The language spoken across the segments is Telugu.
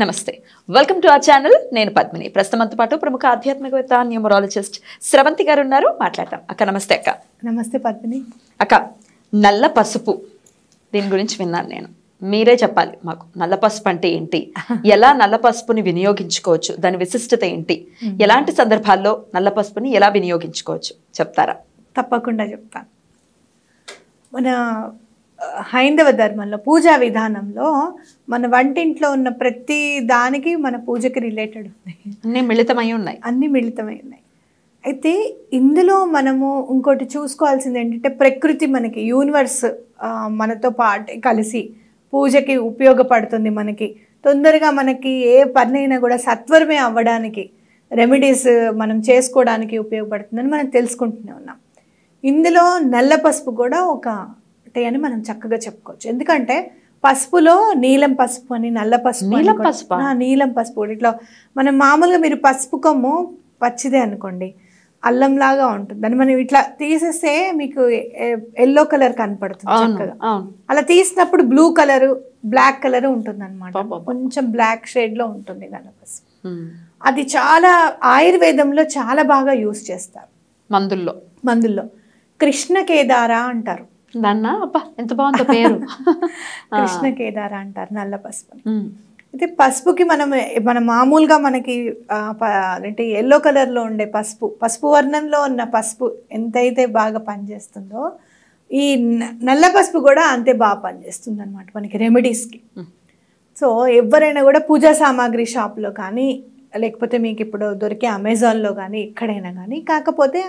నమస్తే వెల్కమ్ టు అవర్ ఛానల్ నేను పద్మిని ప్రస్తుతంతో పాటు ప్రముఖ ఆధ్యాత్మికవేత్త న్యూమరాలజిస్ట్ స్రవంతి గారు ఉన్నారు మాట్లాడతాం అక్క నమస్తే అక్క నమస్తే పద్మిని అక్క నల్ల పసుపు దీని గురించి విన్నాను నేను మీరే చెప్పాలి మాకు నల్ల పసుపు అంటే ఏంటి ఎలా నల్ల పసుపుని వినియోగించుకోవచ్చు దాని విశిష్టత ఏంటి ఎలాంటి సందర్భాల్లో నల్ల పసుపుని ఎలా వినియోగించుకోవచ్చు చెప్తారా తప్పకుండా చెప్తాను మన హైందవ ధర్మంలో పూజా విధానంలో మన వంటింట్లో ఉన్న ప్రతి దానికి మన పూజకి రిలేటెడ్ ఉన్నాయి అన్ని మిళితమై ఉన్నాయి అన్ని మిళితమై ఉన్నాయి అయితే ఇందులో మనము ఇంకోటి చూసుకోవాల్సింది ఏంటంటే ప్రకృతి మనకి యూనివర్స్ మనతో పాటు కలిసి పూజకి ఉపయోగపడుతుంది మనకి తొందరగా మనకి ఏ పనైనా కూడా సత్వరమే అవ్వడానికి రెమెడీస్ మనం చేసుకోవడానికి ఉపయోగపడుతుందని మనం తెలుసుకుంటూనే ఉన్నాం ఇందులో నల్ల పసుపు కూడా ఒక ఉంటాయి అని మనం చక్కగా చెప్పుకోవచ్చు ఎందుకంటే పసుపులో నీలం పసుపు అని నల్ల పసుపు నీలం పసుపు నీలం పసుపు ఇట్లా మనం మామూలుగా మీరు పసుపు కొమ్ము పచ్చిదే అనుకోండి అల్లంలాగా ఉంటుంది దాన్ని మనం ఇట్లా తీసేస్తే మీకు ఎల్లో కలర్ కనపడుతుంది చక్కగా అలా తీసినప్పుడు బ్లూ కలర్ బ్లాక్ కలర్ ఉంటుంది అనమాట కొంచెం బ్లాక్ షేడ్లో ఉంటుంది నల్ల పసుపు అది చాలా ఆయుర్వేదంలో చాలా బాగా యూస్ చేస్తారు మందుల్లో మందుల్లో కృష్ణ కేదార అంటారు దాన్న అబ్బా ఎంత బాగుందో పేరు కృష్ణ కేదార అంటారు నల్ల పసుపు అయితే పసుపుకి మనం మన మామూలుగా మనకి అంటే ఎల్లో కలర్లో ఉండే పసుపు పసుపు వర్ణంలో ఉన్న పసుపు ఎంతైతే బాగా పనిచేస్తుందో ఈ నల్ల పసుపు కూడా అంతే బాగా పనిచేస్తుంది అనమాట మనకి రెమెడీస్కి సో ఎవరైనా కూడా పూజా సామాగ్రి షాప్లో కానీ లేకపోతే మీకు ఇప్పుడు దొరికే అమెజాన్లో కానీ ఎక్కడైనా కానీ కాకపోతే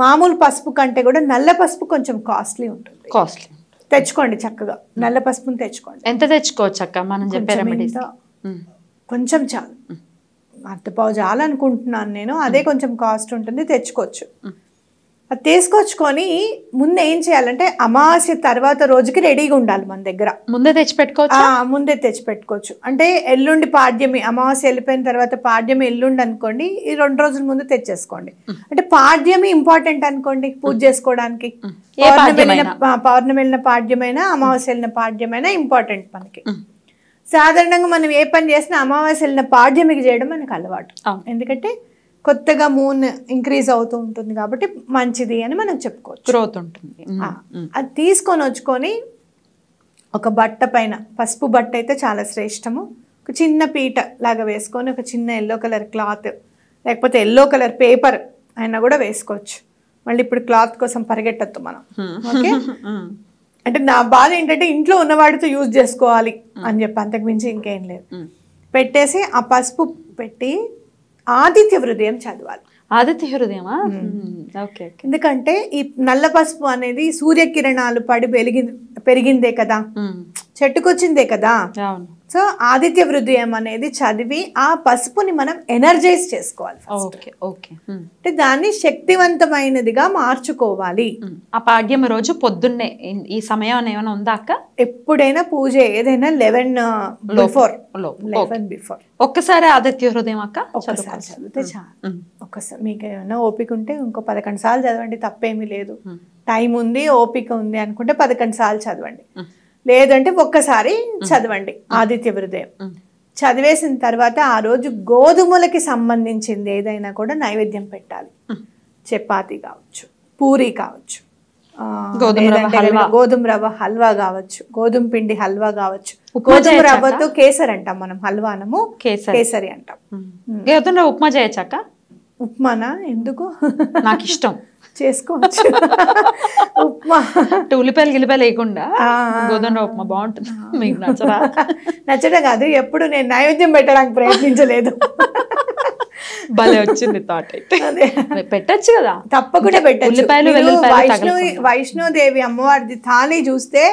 మామూలు పసుపు కంటే కూడా నల్ల పసుపు కొంచెం కాస్ట్లీ ఉంటుంది కాస్ట్లీ తెచ్చుకోండి చక్కగా నల్ల పసుపుని తెచ్చుకోండి ఎంత తెచ్చుకోవచ్చు అక్క మనం కొంచెం చాలు అర్థపావు చాలు అనుకుంటున్నాను నేను అదే కొంచెం కాస్ట్ ఉంటుంది తెచ్చుకోవచ్చు అది తీసుకొచ్చుకొని ముందు ఏం చేయాలంటే అమావాస్య తర్వాత రోజుకి రెడీగా ఉండాలి మన దగ్గర ముందే తెచ్చిపెట్టుకోవచ్చు ముందే తెచ్చిపెట్టుకోవచ్చు అంటే ఎల్లుండి పాడ్యమి అమావాస్య వెళ్ళిపోయిన తర్వాత పాడ్యమి ఎల్లుండి అనుకోండి ఈ రెండు రోజుల ముందు తెచ్చేసుకోండి అంటే పాడ్యమి ఇంపార్టెంట్ అనుకోండి పూజ చేసుకోవడానికి పౌర్ణమి వెళ్ళిన పాడ్యమైనా అమావాస్య వెళ్ళిన పాడ్యమైనా ఇంపార్టెంట్ మనకి సాధారణంగా మనం ఏ పని చేసినా అమావాస్య వెళ్ళిన పాడ్యమికి చేయడం మనకు అలవాటు ఎందుకంటే కొత్తగా మూన్ ఇంక్రీజ్ అవుతూ ఉంటుంది కాబట్టి మంచిది అని మనం చెప్పుకోవచ్చు గ్రోత్ ఉంటుంది mm-hmm. Mm-hmm. అది తీసుకొని వచ్చుకొని ఒక బట్ట పైన పసుపు బట్ట అయితే చాలా శ్రేష్టము ఒక చిన్న పీట లాగా వేసుకొని ఒక చిన్న ఎల్లో కలర్ క్లాత్ లేకపోతే ఎల్లో కలర్ పేపర్ అయినా కూడా వేసుకోవచ్చు మళ్ళీ ఇప్పుడు క్లాత్ కోసం పరిగెట్టద్దు మనం ఓకే hmm. hmm. అంటే నా బాధ ఏంటంటే ఇంట్లో ఉన్నవాడితో యూజ్ చేసుకోవాలి అని hmm. చెప్పి అంతకుమించి ఇంకేం లేదు పెట్టేసి ఆ పసుపు పెట్టి ఆదిత్య హృదయం చదవాలి ఆదిత్య హృదయమా ఎందుకంటే ఈ నల్ల పసుపు అనేది సూర్యకిరణాలు పడి పెరిగి పెరిగిందే కదా చెట్టుకొచ్చిందే కదా సో ఆదిత్య హృదయం అనేది చదివి ఆ పసుపుని మనం ఎనర్జైజ్ చేసుకోవాలి ఓకే ఓకే అంటే దాన్ని శక్తివంతమైనదిగా మార్చుకోవాలి ఆ పాడ్యం రోజు పొద్దున్నే ఈ సమయం ఏమైనా ఉందా అక్క ఎప్పుడైనా పూజ ఏదైనా లెవెన్ బిఫోర్ లెవెన్ బిఫోర్ ఒక్కసారి ఆదిత్య హృదయం అక్క ఒక్కసారి చదివితే చాలు ఒక్కసారి మీకు ఏమైనా ఓపిక ఉంటే ఇంకో పదకొండు సార్లు చదవండి తప్పేమీ లేదు టైం ఉంది ఓపిక ఉంది అనుకుంటే పదకొండు సార్లు చదవండి లేదంటే ఒక్కసారి చదవండి ఆదిత్య హృదయం చదివేసిన తర్వాత ఆ రోజు గోధుమలకి సంబంధించింది ఏదైనా కూడా నైవేద్యం పెట్టాలి చపాతి కావచ్చు పూరి కావచ్చు గోధుమ రవ్వ హల్వా కావచ్చు గోధుమ పిండి హల్వా కావచ్చు గోధుమ రవ్వతో కేసరి అంటాం మనం హల్వా అనము కేసరి అంటాం గోధుమ ఉప్మా చేయచ్చాక ఉప్మానా ఎందుకు నాకు ఇష్టం చేసుకోవచ్చు ఉప్మా అంటే ఉల్లిపాయలు గిల్లిపాయలు వేయకుండా గోధుమ ఉప్మా బాగుంటుంది మీకు నచ్చదా నచ్చడం కాదు ఎప్పుడు నేను నైవేద్యం పెట్టడానికి ప్రయత్నించలేదు భలే వచ్చింది థాట్ అయితే పెట్టచ్చు కదా తప్పకుండా పెట్టచ్చు వైష్ణవి వైష్ణోదేవి అమ్మవారిది తానే చూస్తే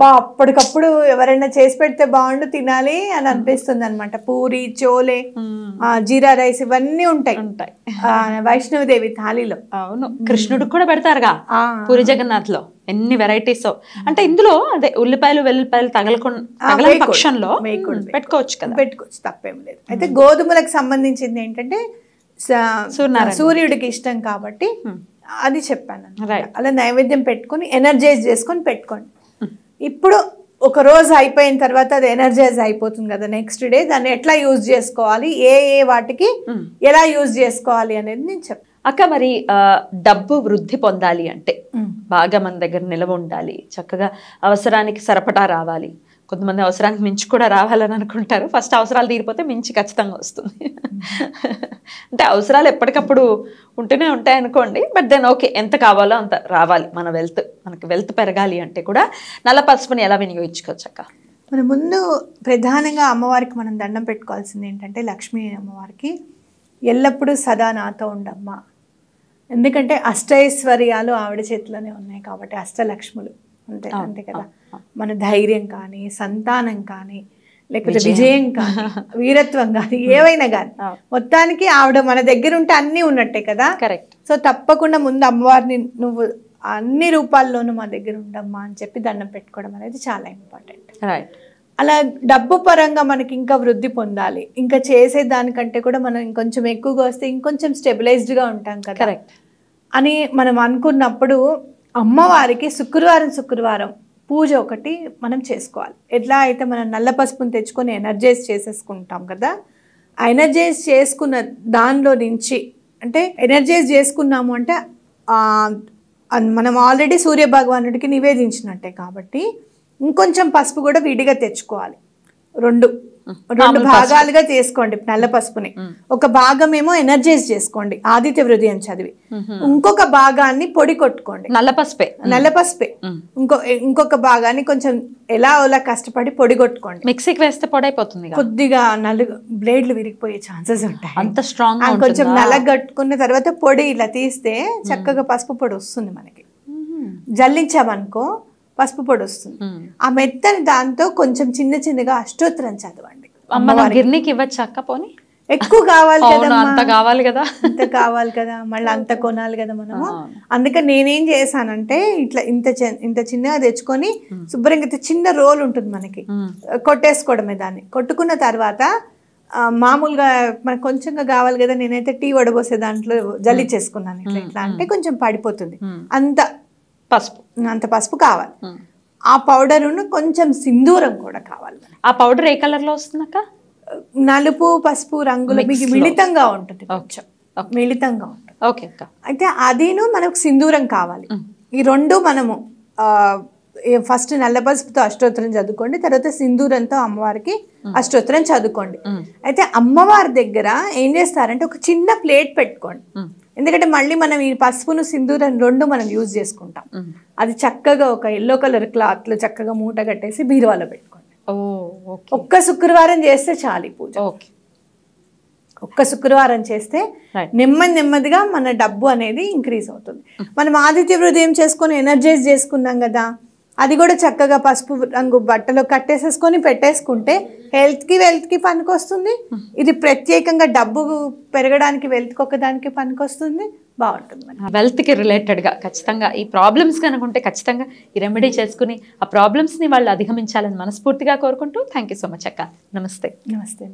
బా అప్పటికప్పుడు ఎవరైనా చేసి పెడితే బాగుండు తినాలి అని అనిపిస్తుంది అనమాట పూరి చోలే జీరా రైస్ ఇవన్నీ ఉంటాయి ఉంటాయి వైష్ణవదేవి థాలీలో అవును కృష్ణుడు కూడా పెడతారుగా పూరి జగన్నాథ్ లో ఎన్ని వెరైటీస్ అంటే ఇందులో అదే ఉల్లిపాయలు వెల్లిపాయలు తగలకుండా పెట్టుకోవచ్చు కదా పెట్టుకోవచ్చు తప్పేం లేదు అయితే గోధుమలకు సంబంధించింది ఏంటంటే సూర్యుడికి ఇష్టం కాబట్టి అది చెప్పాను అలా నైవేద్యం పెట్టుకుని ఎనర్జైజ్ చేసుకొని పెట్టుకోండి ఇప్పుడు ఒక రోజు అయిపోయిన తర్వాత అది ఎనర్జైజ్ అయిపోతుంది కదా నెక్స్ట్ డే దాన్ని ఎట్లా యూజ్ చేసుకోవాలి ఏ ఏ వాటికి hmm. ఎలా యూజ్ చేసుకోవాలి అనేది నేను చెప్పాను అక్క మరి డబ్బు వృద్ధి పొందాలి అంటే hmm. బాగా మన దగ్గర నిలవ ఉండాలి చక్కగా అవసరానికి సరపటా రావాలి కొంతమంది అవసరానికి మించి కూడా రావాలని అనుకుంటారు ఫస్ట్ అవసరాలు తీరిపోతే మించి ఖచ్చితంగా వస్తుంది అంటే అవసరాలు ఎప్పటికప్పుడు ఉంటూనే ఉంటాయి అనుకోండి బట్ దెన్ ఓకే ఎంత కావాలో అంత రావాలి మన వెల్త్ మనకి వెల్త్ పెరగాలి అంటే కూడా నల్ల పసుపుని ఎలా అక్క మన ముందు ప్రధానంగా అమ్మవారికి మనం దండం పెట్టుకోవాల్సింది ఏంటంటే లక్ష్మీ అమ్మవారికి ఎల్లప్పుడూ సదా నాతో ఉండమ్మా ఎందుకంటే అష్టైశ్వర్యాలు ఆవిడ చేతిలోనే ఉన్నాయి కాబట్టి అష్టలక్ష్ములు అంతే అంతే కదా మన ధైర్యం కానీ సంతానం కానీ లేకపోతే విజయం కానీ వీరత్వం కానీ ఏవైనా కానీ మొత్తానికి ఆవిడ మన దగ్గర ఉంటే అన్నీ ఉన్నట్టే కదా కరెక్ట్ సో తప్పకుండా ముందు అమ్మవారిని నువ్వు అన్ని రూపాల్లోనూ మా దగ్గర ఉండమ్మా అని చెప్పి దండం పెట్టుకోవడం అనేది చాలా ఇంపార్టెంట్ రైట్ అలా డబ్బు పరంగా మనకి ఇంకా వృద్ధి పొందాలి ఇంకా చేసే దానికంటే కూడా మనం ఇంకొంచెం ఎక్కువగా వస్తే ఇంకొంచెం స్టెబిలైజ్డ్గా ఉంటాం కదా కరెక్ట్ అని మనం అనుకున్నప్పుడు అమ్మవారికి శుక్రవారం శుక్రవారం పూజ ఒకటి మనం చేసుకోవాలి ఎట్లా అయితే మనం నల్ల పసుపుని తెచ్చుకొని ఎనర్జైజ్ చేసేసుకుంటాం కదా ఆ ఎనర్జైజ్ చేసుకున్న దానిలో నుంచి అంటే ఎనర్జైజ్ చేసుకున్నాము అంటే మనం ఆల్రెడీ సూర్య భగవానుడికి నివేదించినట్టే కాబట్టి ఇంకొంచెం పసుపు కూడా విడిగా తెచ్చుకోవాలి రెండు రెండు భాగాలుగా తీసుకోండి నల్ల పసుపుని ఒక భాగం ఏమో ఎనర్జైజ్ చేసుకోండి ఆదిత్య హృదయం చదివి ఇంకొక భాగాన్ని పొడి కొట్టుకోండి నల్ల పసుపే నల్ల పసుపే ఇంకో ఇంకొక భాగాన్ని కొంచెం ఎలా ఓలా కష్టపడి పొడి కొట్టుకోండి మిక్సీకి వేస్తే పొడైపోతుంది కొద్దిగా నలుగు బ్లేడ్లు విరిగిపోయే ఛాన్సెస్ ఉంటాయి అంత స్ట్రాంగ్ కొంచెం కట్టుకున్న తర్వాత పొడి ఇలా తీస్తే చక్కగా పసుపు పొడి వస్తుంది మనకి జల్లించామనుకో పసుపు పొడి వస్తుంది ఆ మెత్తని దాంతో కొంచెం చిన్న చిన్నగా అష్టోత్తరం చదవండి గిర్నికి ఇవ్వచ్చు అక్క ఎక్కువ కావాలి కదా అంత కావాలి కదా అంత కావాలి కదా మళ్ళీ అంత కొనాలి కదా మనము అందుకని నేనేం చేశానంటే ఇట్లా ఇంత ఇంత చిన్నగా తెచ్చుకొని శుభ్రంగా చిన్న రోల్ ఉంటుంది మనకి కొట్టేసుకోవడమే దాన్ని కొట్టుకున్న తర్వాత మామూలుగా మనకు కొంచెంగా కావాలి కదా నేనైతే టీ వడబోసే దాంట్లో జల్లి చేసుకున్నాను ఇట్లా ఇట్లా అంటే కొంచెం పడిపోతుంది అంత పసుపు అంత పసుపు కావాలి ఆ పౌడర్ కొంచెం సింధూరం కూడా కావాలి ఆ పౌడర్ ఏ కలర్లో వస్తున్నాక నలుపు పసుపు రంగులు మీకు మిళితంగా ఉంటుంది మిళితంగా ఉంటుంది ఓకే అయితే అదిను మనకు సింధూరం కావాలి ఈ రెండు మనము ఫస్ట్ నల్ల పసుపుతో అష్టోత్తరం చదువుకోండి తర్వాత సింధూరంతో అమ్మవారికి అష్టోత్తరం చదువుకోండి అయితే అమ్మవారి దగ్గర ఏం చేస్తారంటే ఒక చిన్న ప్లేట్ పెట్టుకోండి ఎందుకంటే మళ్ళీ మనం ఈ పసుపును సింధూరం రెండు మనం యూజ్ చేసుకుంటాం అది చక్కగా ఒక ఎల్లో కలర్ లో చక్కగా మూట కట్టేసి బీరువాలో పెట్టుకోండి ఒక్క శుక్రవారం చేస్తే చాలి పూజ ఒక్క శుక్రవారం చేస్తే నెమ్మది నెమ్మదిగా మన డబ్బు అనేది ఇంక్రీజ్ అవుతుంది మనం ఆదిత్య హృదయం చేసుకొని ఎనర్జైజ్ చేసుకున్నాం కదా అది కూడా చక్కగా పసుపు రంగు బట్టలు కట్టేసేసుకొని పెట్టేసుకుంటే హెల్త్కి వెల్త్కి పనికొస్తుంది ఇది ప్రత్యేకంగా డబ్బు పెరగడానికి వెల్త్కి ఒకదానికి పనికొస్తుంది బాగుంటుంది వెల్త్కి రిలేటెడ్గా ఖచ్చితంగా ఈ ప్రాబ్లమ్స్ కనుకుంటే ఖచ్చితంగా ఈ రెమెడీ చేసుకుని ఆ ప్రాబ్లమ్స్ని వాళ్ళు అధిగమించాలని మనస్ఫూర్తిగా కోరుకుంటూ థ్యాంక్ సో మచ్ అక్క నమస్తే నమస్తే